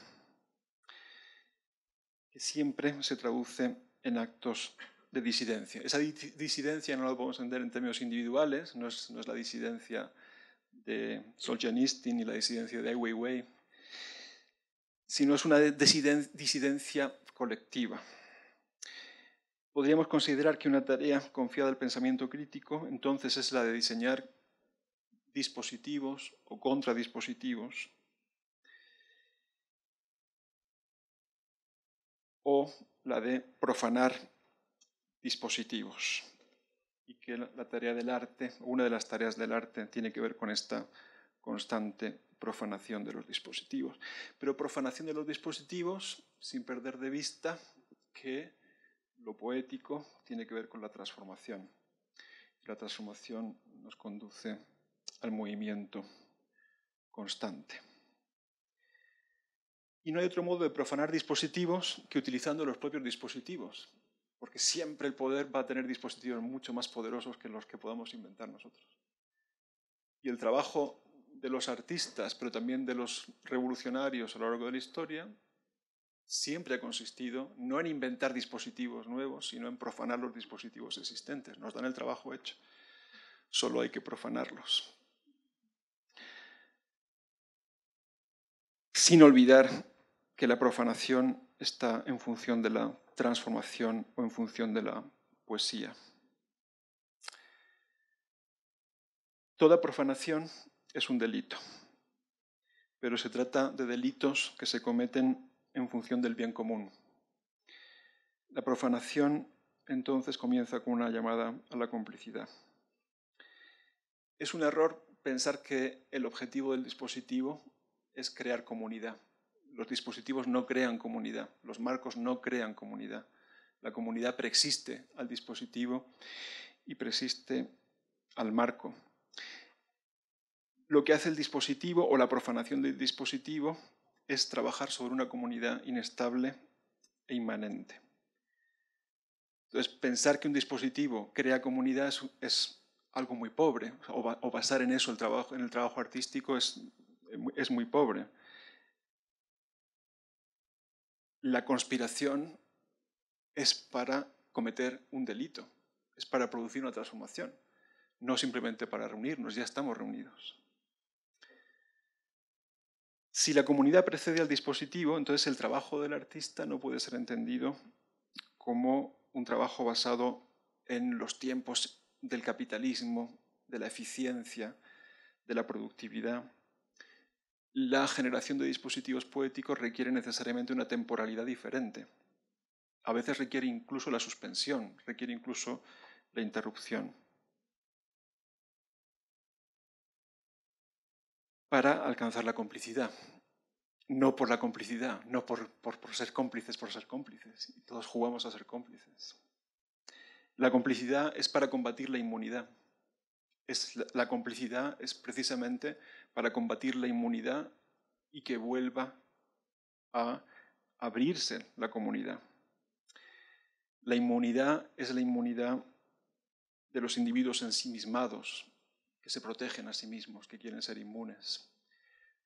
que siempre se traduce en actos de disidencia. Esa disidencia no la podemos entender en términos individuales, no es, la disidencia de Solzhenitsyn ni la disidencia de Ai Weiwei, sino es una disidencia colectiva. Podríamos considerar que una tarea confiada al pensamiento crítico entonces es la de diseñar dispositivos o contradispositivos o la de profanar dispositivos y que la tarea del arte, una de las tareas del arte tiene que ver con esta constante profanación de los dispositivos. Pero profanación de los dispositivos sin perder de vista que lo poético tiene que ver con la transformación. Y la transformación nos conduce al movimiento constante. Y no hay otro modo de profanar dispositivos que utilizando los propios dispositivos, porque siempre el poder va a tener dispositivos mucho más poderosos que los que podamos inventar nosotros. Y el trabajo de los artistas, pero también de los revolucionarios a lo largo de la historia, siempre ha consistido no en inventar dispositivos nuevos, sino en profanar los dispositivos existentes. Nos dan el trabajo hecho, solo hay que profanarlos. Sin olvidar que la profanación está en función de la transformación o en función de la poesía. Toda profanación es un delito, pero se trata de delitos que se cometen en función del bien común. La profanación entonces comienza con una llamada a la complicidad. Es un error pensar que el objetivo del dispositivo es crear comunidad. Los dispositivos no crean comunidad, los marcos no crean comunidad. La comunidad preexiste al dispositivo y preexiste al marco. Lo que hace el dispositivo o la profanación del dispositivo es trabajar sobre una comunidad inestable e inmanente. Entonces, pensar que un dispositivo crea comunidad es, algo muy pobre, o, basar en eso el trabajo, en el trabajo artístico es muy pobre. La conspiración es para cometer un delito, es para producir una transformación, no simplemente para reunirnos, ya estamos reunidos. Si la comunidad precede al dispositivo, entonces el trabajo del artista no puede ser entendido como un trabajo basado en los tiempos del capitalismo, de la eficiencia, de la productividad. La generación de dispositivos poéticos requiere necesariamente una temporalidad diferente. A veces requiere incluso la suspensión, requiere incluso la interrupción. para alcanzar la complicidad. No por la complicidad, no por, ser cómplices, por ser cómplices. todos jugamos a ser cómplices. La complicidad es para combatir la inmunidad. Es, la complicidad es precisamente para combatir la inmunidad y que vuelva a abrirse la comunidad. La inmunidad es la inmunidad de los individuos ensimismados, se protegen a sí mismos, que quieren ser inmunes.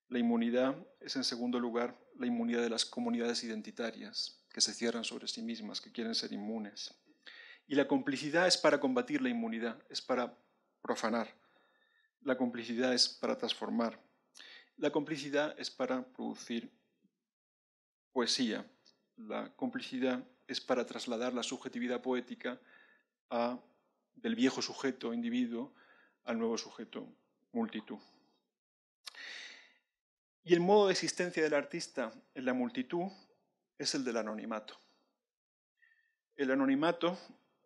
La inmunidad es, en segundo lugar, la inmunidad de las comunidades identitarias, que se cierran sobre sí mismas, que quieren ser inmunes. Y la complicidad es para combatir la inmunidad, es para profanar. La complicidad es para transformar. La complicidad es para producir poesía. La complicidad es para trasladar la subjetividad poética del viejo sujeto, individuo, al nuevo sujeto, multitud. Y el modo de existencia del artista en la multitud es el del anonimato. El anonimato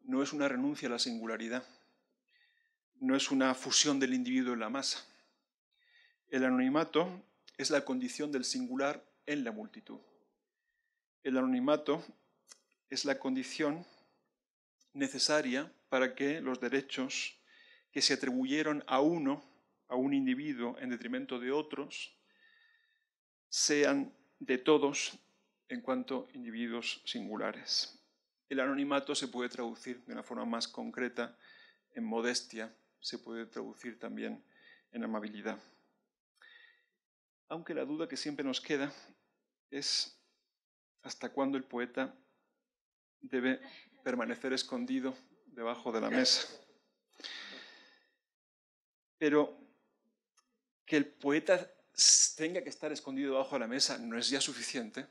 no es una renuncia a la singularidad, no es una fusión del individuo en la masa. El anonimato es la condición del singular en la multitud. El anonimato es la condición necesaria para que los derechos que se atribuyeron a uno, a un individuo, en detrimento de otros, sean de todos en cuanto individuos singulares. El anonimato se puede traducir de una forma más concreta en modestia, se puede traducir también en amabilidad. Aunque la duda que siempre nos queda es hasta cuándo el poeta debe permanecer escondido debajo de la mesa. Pero que el poeta tenga que estar escondido bajo la mesa no es ya suficiente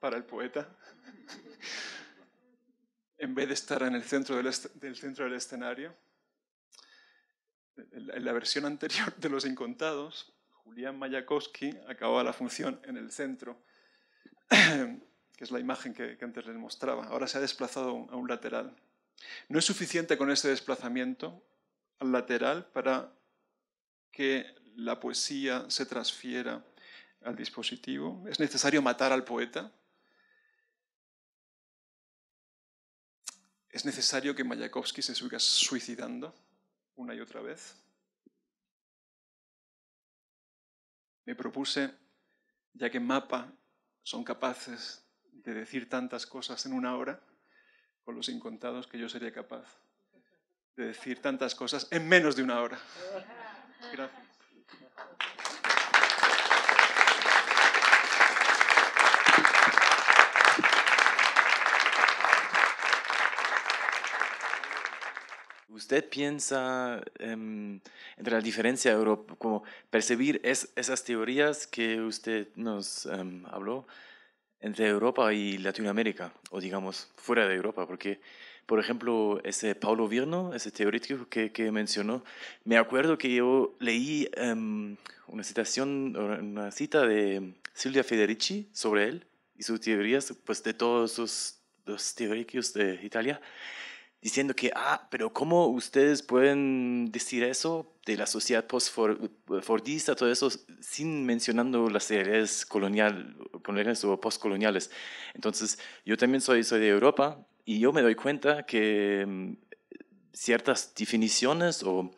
para el poeta. en vez de estar en el centro del, centro del escenario. En la, versión anterior de Los Incontados, Julián Mayakovsky acababa la función en el centro, que es la imagen que, antes les mostraba. Ahora se ha desplazado a un lateral. No es suficiente con este desplazamiento al lateral para que la poesía se transfiera al dispositivo. Es necesario matar al poeta. Es necesario que Mayakovsky se siga suicidando una y otra vez. Me propuse, ya que Mapa son capaces de decir tantas cosas en una hora, con los incontados que yo sería capaz de decir tantas cosas en menos de una hora. Gracias. ¿Usted piensa em, entre la diferencia como percibir es, esas teorías que usted nos em, habló entre Europa y Latinoamérica, o digamos fuera de Europa? Porque por ejemplo, ese Paulo Virno, ese teórico que, mencionó, me acuerdo que yo leí em, una citación, una cita de Silvia Federici sobre él y sus teorías, pues de todos sus, los teóricos de Italia, diciendo que, ah, pero ¿cómo ustedes pueden decir eso de la sociedad post-fordista, todo eso, sin mencionando las teorías coloniales o postcoloniales? Entonces, yo también soy, soy de Europa y yo me doy cuenta que mm, ciertas definiciones o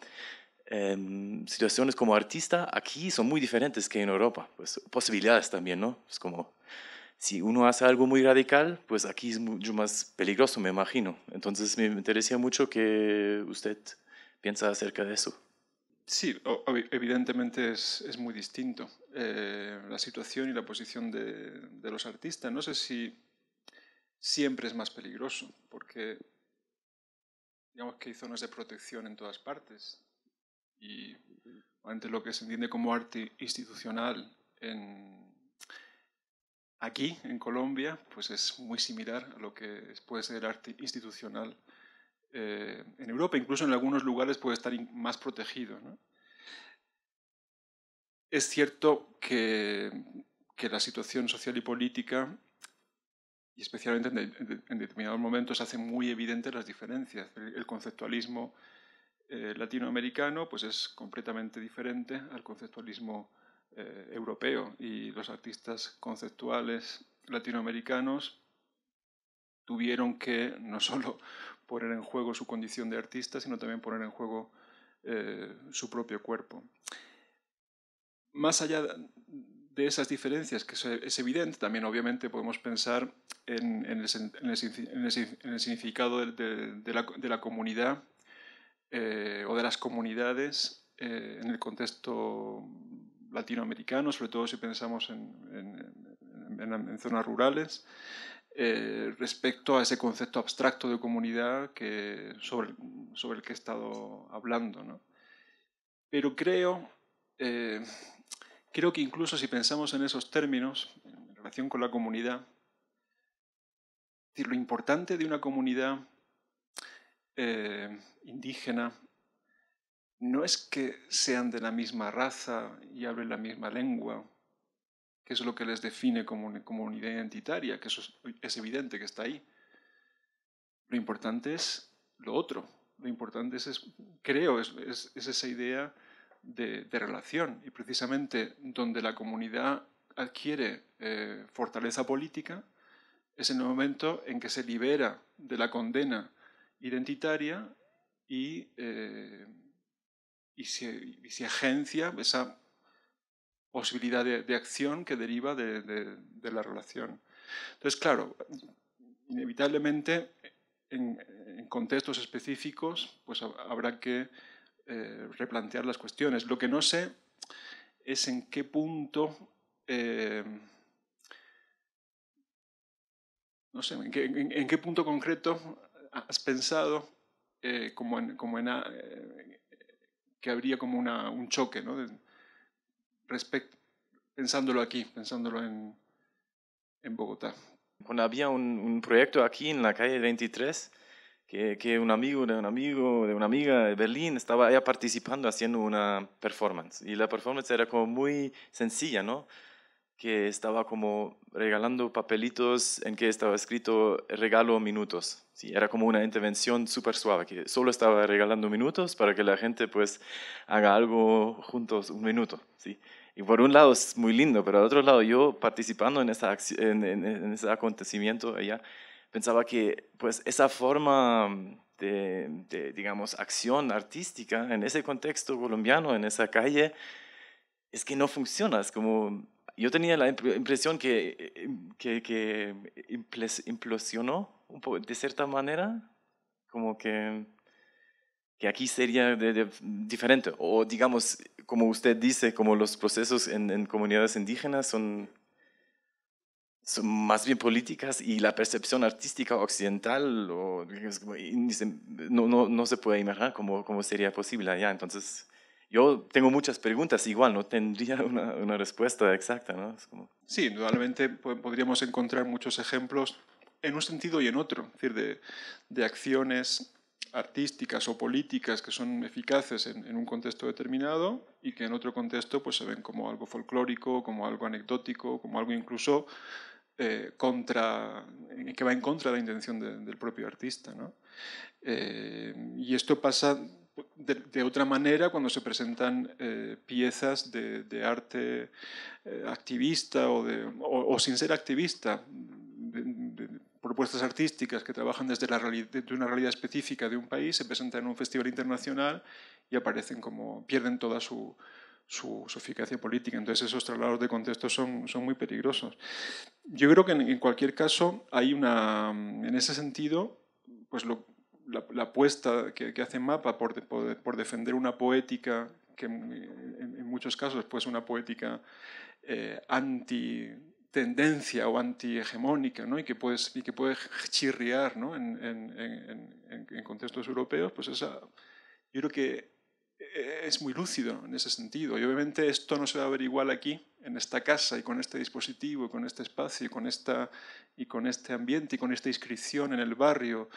em, situaciones como artista aquí son muy diferentes que en Europa. Pues, posibilidades también, ¿no? Es como, si uno hace algo muy radical, pues aquí es mucho más peligroso, me imagino. Entonces me interesa mucho que usted piensa acerca de eso. Sí, evidentemente es, es muy distinto eh, la situación y la posición de, de los artistas. No sé si siempre es más peligroso, porque digamos que hay zonas de protección en todas partes. Y ante lo que se entiende como arte institucional aquí, en Colombia, pues es muy similar a lo que puede ser arte institucional eh, en Europa. Incluso en algunos lugares puede estar más protegido. Es cierto que, que la situación social y política y especialmente en, determinados momentos se hacen muy evidentes las diferencias. El, conceptualismo eh, latinoamericano pues es completamente diferente al conceptualismo eh, europeo y los artistas conceptuales latinoamericanos tuvieron que no solo poner en juego su condición de artista, sino también poner en juego eh, su propio cuerpo. Más allá de esas diferencias, que e-, es evidente, también obviamente podemos pensar en, el, significado de, la, comunidad eh, o de las comunidades eh, en el contexto latinoamericano, sobre todo si pensamos en, zonas rurales, eh, respecto a ese concepto abstracto de comunidad que, sobre, sobre el que he estado hablando. Pero creo Creo que incluso si pensamos en esos términos, en relación con la comunidad, lo importante de una comunidad eh, indígena no es que sean de la misma raza y hablen la misma lengua, que es lo que les define como, una comunidad identitaria, que eso es, evidente que está ahí. Lo importante es lo otro, lo importante es, creo, es, esa idea de, relación y precisamente donde la comunidad adquiere eh, fortaleza política es en el momento en que se libera de la condena identitaria y, eh, y, se, agencia esa posibilidad de, acción que deriva de, la relación. Entonces, claro, inevitablemente en, en contextos específicos pues habrá que eh, replantear las cuestiones. Lo que no sé es en qué punto... Eh, no sé, ¿en qué, punto concreto has pensado eh, como en, como en que habría como una, un choque, ¿no? pensándolo aquí, pensándolo en, en Bogotá. había un, un, proyecto aquí en la calle 23 que, un amigo de un amigo, de una amiga de Berlín, estaba ella participando haciendo una performance. Y la performance era como muy sencilla, ¿no? Que estaba como regalando papelitos en que estaba escrito regalo minutos. Sí, era como una intervención súper suave, que solo estaba regalando minutos para que la gente pues haga algo juntos un minuto, ¿sí? Y por un lado es muy lindo, pero al otro lado yo participando en, esa, en, en ese acontecimiento, ella pensaba que pues esa forma mm, de, digamos, acción artística en ese contexto colombiano, en esa calle, es que no funciona. Es como, yo tenía la impresión que, eh, que, implosionó un poco, de cierta manera, como que, que aquí sería diferente. O digamos, como usted dice, como los procesos en comunidades indígenas son más bien políticas y la percepción artística occidental o, no, no, no, se puede imaginar cómo, cómo, sería posible allá. Entonces, yo tengo muchas preguntas, igual no tendría una, una respuesta exacta. ¿no? Sí, indudablemente podríamos encontrar muchos ejemplos en un sentido y en otro, decir, de, de acciones artísticas o políticas que son eficaces en, un contexto determinado y que en otro contexto pues, se ven como algo folclórico, como algo anecdótico, como algo incluso eh, contra, eh, que va en contra de la intención del propio artista. ¿no? Eh, y esto pasa de, otra manera cuando se presentan piezas de, arte activista o, sin ser activista. propuestas artísticas que trabajan desde la de una realidad específica de un país, se presentan en un festival internacional y aparecen como, pierden toda su, su, eficacia política. Entonces esos traslados de contexto son, son muy peligrosos. Yo creo que en, cualquier caso hay una, en ese sentido, pues la, apuesta que, hace Mapa por, defender una poética que en, muchos casos pues una poética eh, anti tendencia o antihegemónica ¿no? y, que y que puede chirriar en, en contextos europeos, pues esa, yo creo que e-, es muy lúcido en ese sentido. Y obviamente esto no se va a ver igual aquí, en esta casa y con este dispositivo, y con este espacio, y con, esta, y con este ambiente, y con esta inscripción en el barrio,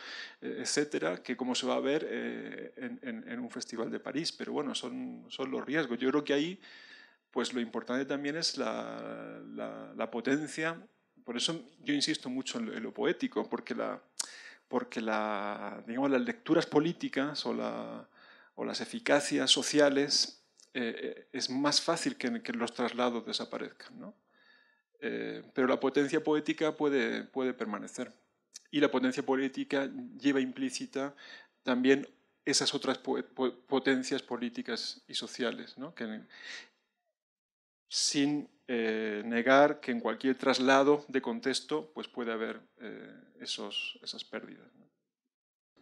e-, etcétera, que como se va a ver eh, en, un festival de París. Pero bueno, son, son los riesgos. Yo creo que ahí pues lo importante también es la, la, potencia. Por eso yo insisto mucho en lo, en lo poético, porque, la, porque la, digamos, las lecturas políticas o la o las eficacias sociales, eh, eh, es más fácil que, que los traslados desaparezcan. ¿no? Eh, pero la potencia poética puede, puede permanecer. Y la potencia política lleva implícita también esas otras potencias políticas y sociales, ¿no? que, sin negar que en cualquier traslado de contexto pues puede haber esos, esas pérdidas.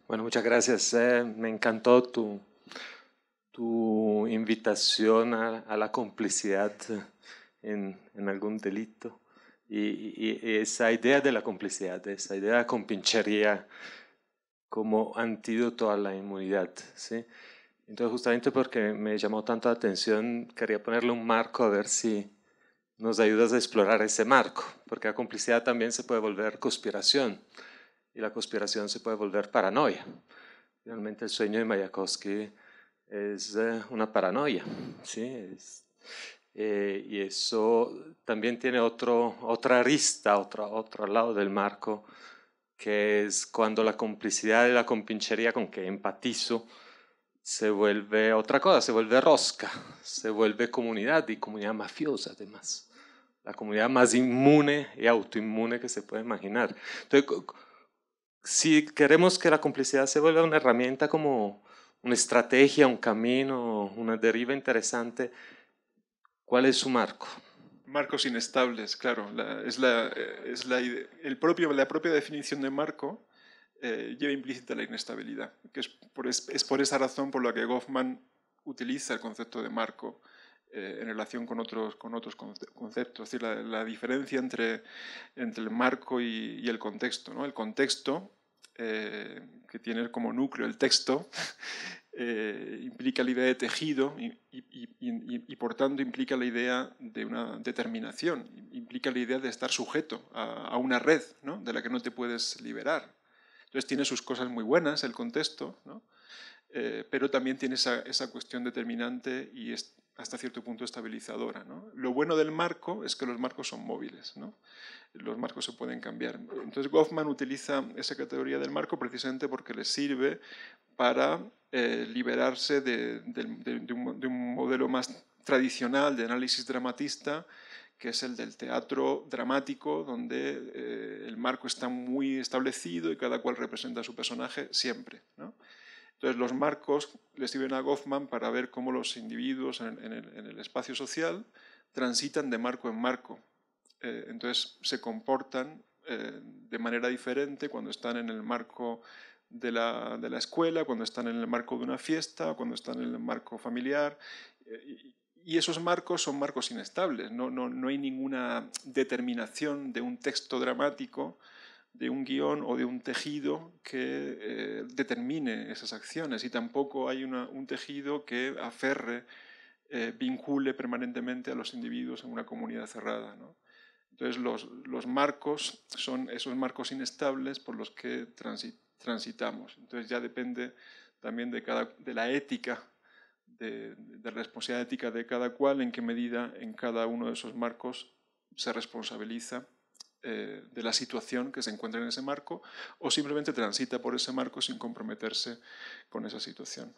Bueno, muchas gracias. me encantó tu, tu invitación a, la complicidad en, algún delito. Y, esa idea de la complicidad, esa idea de la compinchería como antídoto a la inmunidad. ¿sí? Entonces, justamente porque me llamó tanto la atención, quería ponerle un marco a ver si nos ayudas a explorar ese marco, porque la complicidad también se puede volver conspiración y la conspiración se puede volver paranoia. Realmente el sueño de Mayakovsky es eh, una paranoia, ¿sí? Eh, y eso también tiene otro, otra arista, otro, otro lado del marco, que es cuando la complicidad y la compinchería con que empatizo se vuelve otra cosa, se vuelve rosca, se vuelve comunidad y comunidad mafiosa además, la comunidad más inmune y autoinmune que se puede imaginar. Entonces, si queremos que la complicidad se vuelva una herramienta como una estrategia, un camino, una deriva interesante, ¿cuál es su marco? Marcos inestables, claro. La, es, la, eh, es la, el propio, la propia definición de marco eh, lleva implícita la inestabilidad, que es por, es por esa razón por la que Goffman utiliza el concepto de marco eh, en relación con otros, con otros conceptos, es decir, la, diferencia entre, entre el marco y, el contexto. ¿no? El contexto, eh, que tiene como núcleo el texto, eh, implica la idea de tejido y, y, y, por tanto implica la idea de una determinación, implica la idea de estar sujeto a, una red ¿no? de la que no te puedes liberar. Entonces tiene sus cosas muy buenas el contexto, ¿no? pero también tiene esa, esa cuestión determinante y, hasta cierto punto estabilizadora. ¿no? Lo bueno del marco es que los marcos son móviles, ¿no? los marcos se pueden cambiar. Entonces Goffman utiliza esa categoría del marco precisamente porque le sirve para eh, liberarse de, un, modelo más tradicional de análisis dramatista que es el del teatro dramático, donde eh, el marco está muy establecido y cada cual representa a su personaje siempre. ¿no? Entonces, los marcos les sirven a Goffman para ver cómo los individuos en, el, espacio social transitan de marco en marco. Eh, entonces, se comportan eh, de manera diferente cuando están en el marco de la, escuela, cuando están en el marco de una fiesta, cuando están en el marco familiar. Eh, y esos marcos son marcos inestables, no, no hay ninguna determinación de un texto dramático de un guión o de un tejido que eh, determine esas acciones y tampoco hay un tejido que aferre, eh, vincule permanentemente a los individuos en una comunidad cerrada. Entonces los, marcos son esos marcos inestables por los que transitamos. Entonces ya depende también de, de la ética, de, de la responsabilidad ética de cada cual, en qué medida en cada uno de esos marcos se responsabiliza eh, de la situación que se encuentra en ese marco o simplemente transita por ese marco sin comprometerse con esa situación.